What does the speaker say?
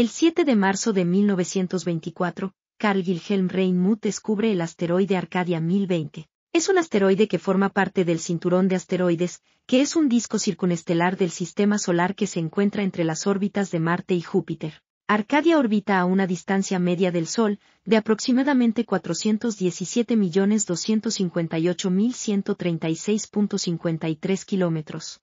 El 7 de marzo de 1924, Carl Wilhelm Reinmuth descubre el asteroide Arcadia 1020. Es un asteroide que forma parte del cinturón de asteroides, que es un disco circunestelar del sistema solar que se encuentra entre las órbitas de Marte y Júpiter. Arcadia orbita a una distancia media del Sol, de aproximadamente 417.258.136.53 kilómetros.